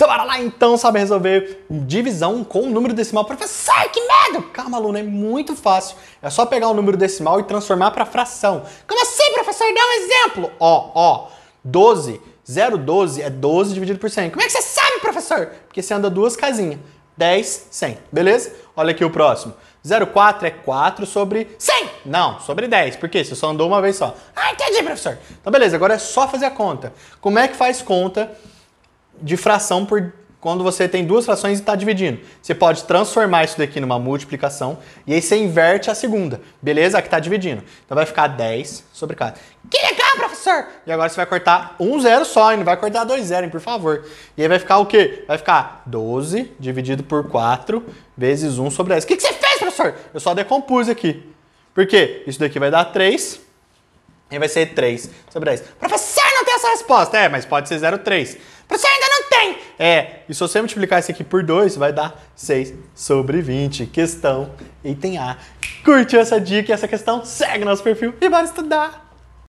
Então bora lá então, sabe resolver divisão com o número decimal. Professor, que medo! Calma, aluno, é muito fácil. É só pegar o número decimal e transformar para fração. Como assim, professor? Dá um exemplo. Ó, ó, 12, 012 é 12 dividido por 100. Como é que você sabe, professor? Porque você anda duas casinhas. 10, 100, beleza? Olha aqui o próximo. 04 é 4 sobre 100. Não, sobre 10. Por quê? Você só andou uma vez só. Ah, entendi, professor. Então, beleza. Agora é só fazer a conta. Como é que faz conta de fração por quando você tem duas frações e está dividindo. Você pode transformar isso daqui numa multiplicação e aí você inverte a segunda, beleza? A que está dividindo. Então vai ficar 10 sobre 4. Que legal, professor! E agora você vai cortar um zero só, e não vai cortar dois zero, hein, por favor. E aí vai ficar o quê? Vai ficar 12 dividido por 4 vezes 1 sobre 10. O que, que você fez, professor? Eu só decompus aqui. Por quê? Isso daqui vai dar 3 e vai ser 3 sobre 10. Professor! essa resposta. É, mas pode ser 0,3. Você ainda não tem! É, e se você multiplicar isso aqui por 2, vai dar 6 sobre 20. Questão item A. Curtiu essa dica e essa questão? Segue nosso perfil e bora estudar!